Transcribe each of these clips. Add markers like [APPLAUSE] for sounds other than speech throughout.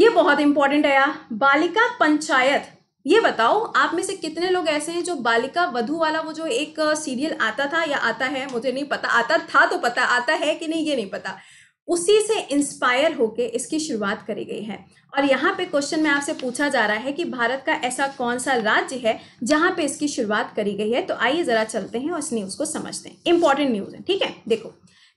ये बहुत इंपॉर्टेंट है यार बालिका पंचायत ये बताओ आप में से कितने लोग ऐसे हैं जो बालिका वधु वाला वो जो एक सीरियल आता था या आता है मुझे नहीं पता आता था तो पता आता है कि नहीं ये नहीं पता उसी से इंस्पायर होके इसकी शुरुआत करी गई है और यहाँ पे क्वेश्चन में आपसे पूछा जा रहा है कि भारत का ऐसा कौन सा राज्य है जहाँ पे इसकी शुरुआत करी गई है तो आइए ज़रा चलते हैं और इस न्यूज़ को समझते हैं इंपॉर्टेंट न्यूज़ है ठीक है देखो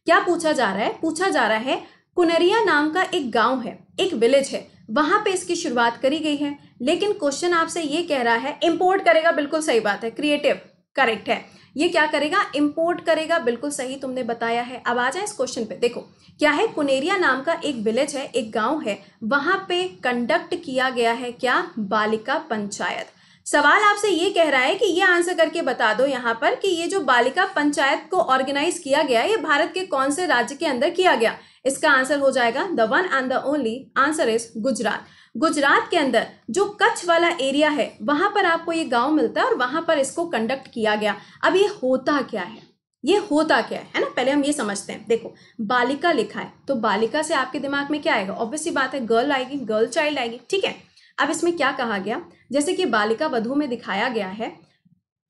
क्या पूछा जा रहा है पूछा जा रहा है कुनरिया नाम का एक गाँव है एक विलेज है वहां पे इसकी शुरुआत करी गई है लेकिन क्वेश्चन आपसे ये कह रहा है इंपोर्ट करेगा बिल्कुल सही बात है क्रिएटिव करेक्ट है ये क्या करेगा इंपोर्ट करेगा बिल्कुल सही तुमने बताया है अब आ जाए इस क्वेश्चन पे देखो क्या है कुनेरिया नाम का एक विलेज है एक गांव है वहां पे कंडक्ट किया गया है क्या बालिका पंचायत सवाल आपसे ये कह रहा है कि ये आंसर करके बता दो यहाँ पर कि ये जो बालिका पंचायत को ऑर्गेनाइज किया गया ये भारत के कौन से राज्य के अंदर किया गया इसका आंसर हो जाएगा the one and the only answer is Gujarat Gujarat के अंदर जो कच्छ वाला एरिया है वहां पर आपको ये गांव मिलता है और वहां पर इसको कंडक्ट किया गया अब ये होता क्या है ये होता क्या है है ना पहले हम ये समझते हैं देखो बालिका लिखा है तो बालिका से आपके दिमाग में क्या आएगा ऑब्वियसली बात है गर्ल आएगी गर्ल चाइल्ड आएगी ठीक है अब इसमें क्या कहा गया जैसे कि बालिका वधु में दिखाया गया है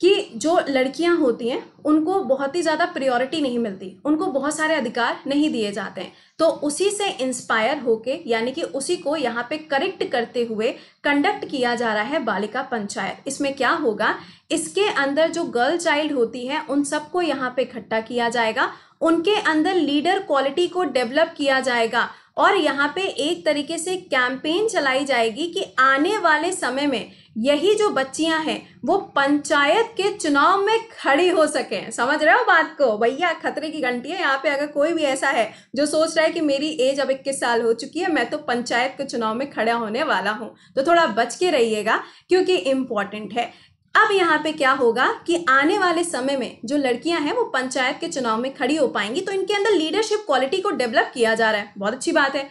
कि जो लड़कियां होती हैं उनको बहुत ही ज़्यादा प्रियोरिटी नहीं मिलती उनको बहुत सारे अधिकार नहीं दिए जाते हैं तो उसी से इंस्पायर होके यानी कि उसी को यहाँ पे करेक्ट करते हुए कंडक्ट किया जा रहा है बालिका पंचायत इसमें क्या होगा इसके अंदर जो गर्ल चाइल्ड होती है उन सबको यहाँ पे इकट्ठा किया जाएगा उनके अंदर लीडर क्वालिटी को डेवलप किया जाएगा और यहाँ पे एक तरीके से कैंपेन चलाई जाएगी कि आने वाले समय में यही जो बच्चियां हैं वो पंचायत के चुनाव में खड़ी हो सके रखें समझ रहे हो बात को भैया खतरे की घंटी है यहाँ पे अगर कोई भी ऐसा है जो सोच रहा है कि मेरी एज अब इक्कीस साल हो चुकी है मैं तो पंचायत के चुनाव में खड़ा होने वाला हूँ तो थोड़ा बच के रहिएगा क्योंकि इम्पॉर्टेंट है अब यहाँ पे क्या होगा कि आने वाले समय में जो लड़कियां हैं वो पंचायत के चुनाव में खड़ी हो पाएंगी तो इनके अंदर लीडरशिप क्वालिटी को डेवलप किया जा रहा है बहुत अच्छी बात है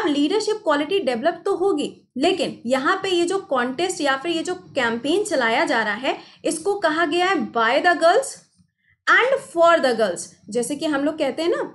अब लीडरशिप क्वालिटी डेवलप तो होगी लेकिन यहाँ पे ये जो कॉन्टेस्ट या फिर ये जो कैंपेन चलाया जा रहा है इसको कहा गया है by the girls and for the girls जैसे कि हम लोग कहते हैं ना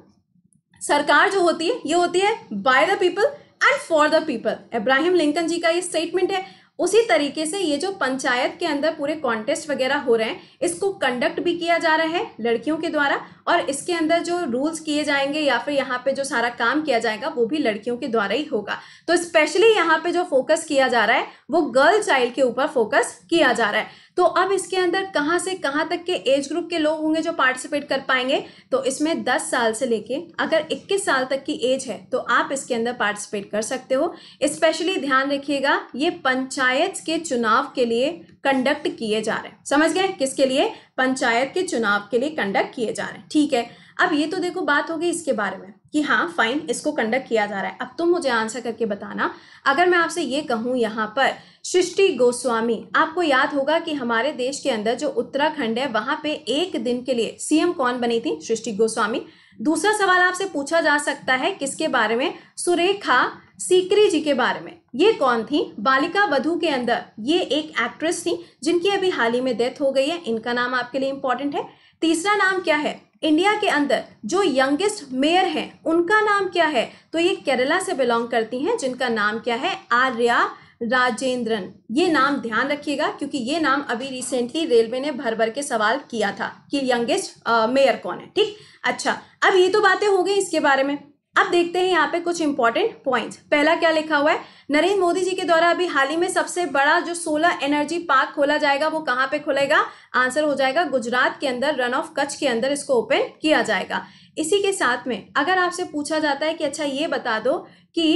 सरकार जो होती है ये होती है by the people and for the people Abraham Lincoln ji का ये स्टेटमेंट है उसी तरीके से ये जो पंचायत के अंदर पूरे कॉन्टेस्ट वगैरह हो रहे हैं इसको कंडक्ट भी किया जा रहा है लड़कियों के द्वारा और इसके अंदर जो रूल्स किए जाएंगे या फिर यहाँ पे जो सारा काम किया जाएगा वो भी लड़कियों के द्वारा ही होगा तो स्पेशली यहाँ पे जो फोकस किया जा रहा है वो गर्ल चाइल्ड के ऊपर फोकस किया जा रहा है तो अब इसके अंदर कहाँ से कहाँ तक के एज ग्रुप के लोग होंगे जो पार्टिसिपेट कर पाएंगे तो इसमें 10 साल से लेके अगर 21 साल तक की एज है तो आप इसके अंदर पार्टिसिपेट कर सकते हो स्पेशली ध्यान रखिएगा ये पंचायत के चुनाव के लिए कंडक्ट किए जा रहे हैं समझ गए किसके लिए पंचायत के चुनाव के लिए कंडक्ट किए जा रहे हैं ठीक है अब ये तो देखो बात होगी इसके बारे में कि हाँ फाइन इसको कंडक्ट किया जा रहा है अब तुम मुझे आंसर करके बताना अगर मैं आपसे ये कहूँ यहाँ पर सृष्टि गोस्वामी आपको याद होगा कि हमारे देश के अंदर जो उत्तराखंड है वहाँ पे एक दिन के लिए सीएम कौन बनी थी सृष्टि गोस्वामी दूसरा सवाल आपसे पूछा जा सकता है किसके बारे में सुरेखा सीकरी जी के बारे में ये कौन थी बालिका वधु के अंदर ये एक एक्ट्रेस थी जिनकी अभी हाल ही में डेथ हो गई है इनका नाम आपके लिए इंपॉर्टेंट है तीसरा नाम क्या है इंडिया के अंदर जो यंगेस्ट मेयर हैं उनका नाम क्या है तो ये केरला से बिलोंग करती हैं जिनका नाम क्या है आर्या राजेंद्रन ये नाम ध्यान रखिएगा क्योंकि ये नाम अभी रिसेंटली रेलवे ने भर भर के सवाल किया था कि यंगेस्ट मेयर कौन है ठीक अच्छा अब ये तो बातें हो गई इसके बारे में अब देखते हैं यहाँ पे कुछ इंपॉर्टेंट पॉइंट्स पहला क्या लिखा हुआ है नरेंद्र मोदी जी के द्वारा अभी हाल ही में सबसे बड़ा जो सोलर एनर्जी पार्क खोला जाएगा वो कहाँ पे खुलेगा आंसर हो जाएगा गुजरात के अंदर रन ऑफ कच्छ के अंदर इसको ओपन किया जाएगा इसी के साथ में अगर आपसे पूछा जाता है कि अच्छा ये बता दो कि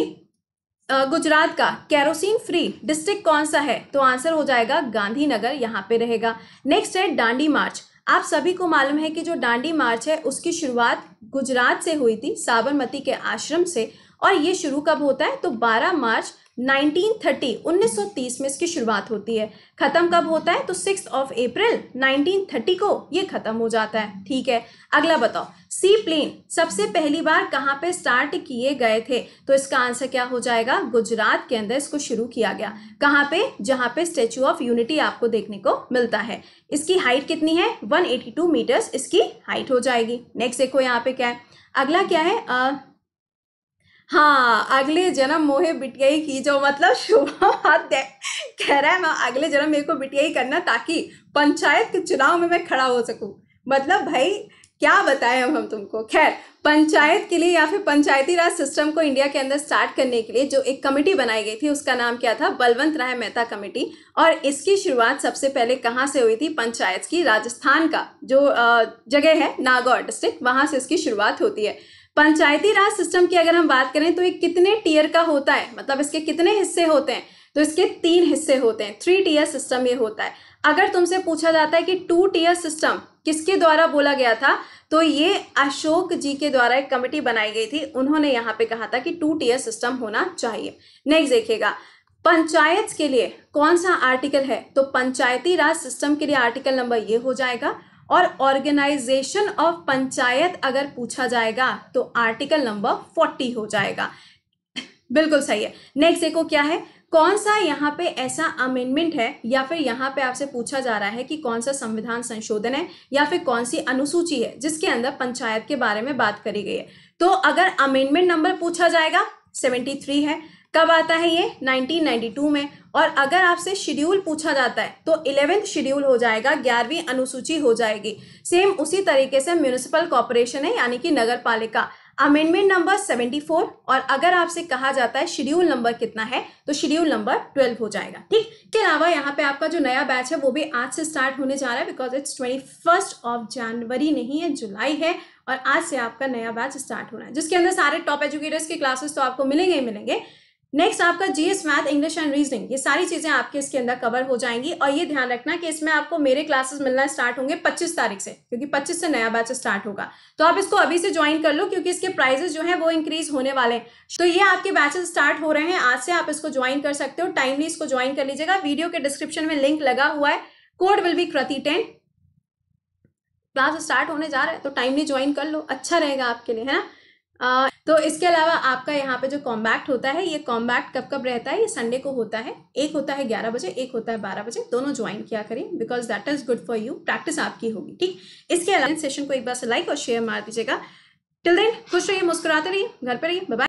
गुजरात का कैरोसिन फ्री डिस्ट्रिक्ट कौन सा है तो आंसर हो जाएगा गांधीनगर यहाँ पे रहेगा नेक्स्ट है डांडी मार्च आप सभी को मालूम है कि जो डांडी मार्च है उसकी शुरुआत गुजरात से हुई थी साबरमती के आश्रम से और ये शुरू कब होता है तो 12 मार्च 1930 1930 में इसकी शुरुआत होती है खत्म कब होता है तो सिक्स ऑफ अप्रैल 1930 को ये खत्म हो जाता है ठीक है अगला बताओ सी प्लेन सबसे पहली बार कहाँ पे स्टार्ट किए गए थे तो इसका आंसर क्या हो जाएगा गुजरात के अंदर इसको शुरू किया गया कहाँ पे जहाँ पे स्टेचू ऑफ यूनिटी आपको देखने को मिलता है इसकी हाइट कितनी है 182 मीटर्स इसकी हाइट हो जाएगी नेक्स्ट देखो यहाँ पे क्या है अगला क्या है आ, हाँ अगले जन्म मोहे बिटिया की जो मतलब [LAUGHS] शुभा कह रहा है मैं अगले जन्म मेरे को बिटिया करना ताकि पंचायत के चुनाव में मैं खड़ा हो सकूं मतलब भाई क्या बताएं अब हम तुमको खैर पंचायत के लिए या फिर पंचायती राज सिस्टम को इंडिया के अंदर स्टार्ट करने के लिए जो एक कमेटी बनाई गई थी उसका नाम क्या था बलवंत राय मेहता कमेटी और इसकी शुरुआत सबसे पहले कहाँ से हुई थी पंचायत की राजस्थान का जो जगह है नागौर डिस्ट्रिक्ट वहाँ से इसकी शुरुआत होती है पंचायती राज सिस्टम की अगर हम बात करें तो ये कितने टीयर का होता है मतलब इसके कितने हिस्से होते हैं तो इसके तीन हिस्से होते हैं थ्री टीयर सिस्टम ये होता है अगर तुमसे पूछा जाता है कि टू टीयर सिस्टम किसके द्वारा बोला गया था तो ये अशोक जी के द्वारा एक कमेटी बनाई गई थी उन्होंने यहाँ पे कहा था कि टू टीयर सिस्टम होना चाहिए नेक्स्ट देखिएगा पंचायत के लिए कौन सा आर्टिकल है तो पंचायती राज सिस्टम के लिए आर्टिकल नंबर ये हो जाएगा और ऑर्गेनाइजेशन ऑफ पंचायत अगर पूछा जाएगा तो आर्टिकल नंबर फोर्टी हो जाएगा बिल्कुल सही है नेक्स्ट देखो क्या है कौन सा यहाँ पे ऐसा अमेंडमेंट है या फिर यहाँ पे आपसे पूछा जा रहा है कि कौन सा संविधान संशोधन है या फिर कौन सी अनुसूची है जिसके अंदर पंचायत के बारे में बात करी गई है तो अगर अमेंडमेंट नंबर पूछा जाएगा 73 है कब आता है ये 1992 में और अगर आपसे शेड्यूल पूछा जाता है तो इलेवेंथ शेड्यूल हो जाएगा ग्यारहवीं अनुसूची हो जाएगी सेम उसी तरीके से म्यूनिसिपल कॉरपोरेशन है यानी कि नगर पालिका अमेंडमेंट नंबर 74 और अगर आपसे कहा जाता है शेड्यूल नंबर कितना है तो शेड्यूल नंबर 12 हो जाएगा ठीक के अलावा यहाँ पे आपका जो नया बैच है वो भी आज से स्टार्ट होने जा रहा है because it's twenty first of January नहीं है जुलाई है और आज से आपका नया बैच स्टार्ट होना है जिसके अंदर सारे टॉप एजुकेटर्स के क्लासेस तो आपको मिलेंगे ही मिलेंगे नेक्स्ट आपका GS math English and reasoning ये सारी चीज़ें आपके इसके अंदर कवर हो जाएंगी और ये ध्यान रखना कि इसमें आपको मेरे क्लासेस मिलना स्टार्ट होंगे 25 तारीख से क्योंकि 25 से नया बैच स्टार्ट होगा तो आप इसको अभी से ज्वाइन कर लो क्योंकि इसके प्राइजेस जो है वो इंक्रीज होने वाले हैं तो ये आपके बैचेस स्टार्ट हो रहे हैं आज से आप इसको ज्वाइन कर सकते हो टाइमली इसको ज्वाइन कर लीजिएगा वीडियो के डिस्क्रिप्शन में लिंक लगा हुआ है code will be Kriti ten class start होने जा रहा है तो टाइमली ज्वाइन कर लो अच्छा रहेगा आपके लिए है ना तो इसके अलावा आपका यहाँ पे जो कॉम्बैक्ट होता है ये कॉम्बैक्ट कब कब रहता है ये संडे को होता है एक होता है ग्यारह बजे एक होता है बारह बजे दोनों ज्वाइन किया करें because that is good for you practice आपकी होगी ठीक इसके अलावा सेशन को एक बार से लाइक और शेयर मार दीजिएगा टिल देन खुश रहिए मुस्कुराते रहिए घर पर रहिए बाय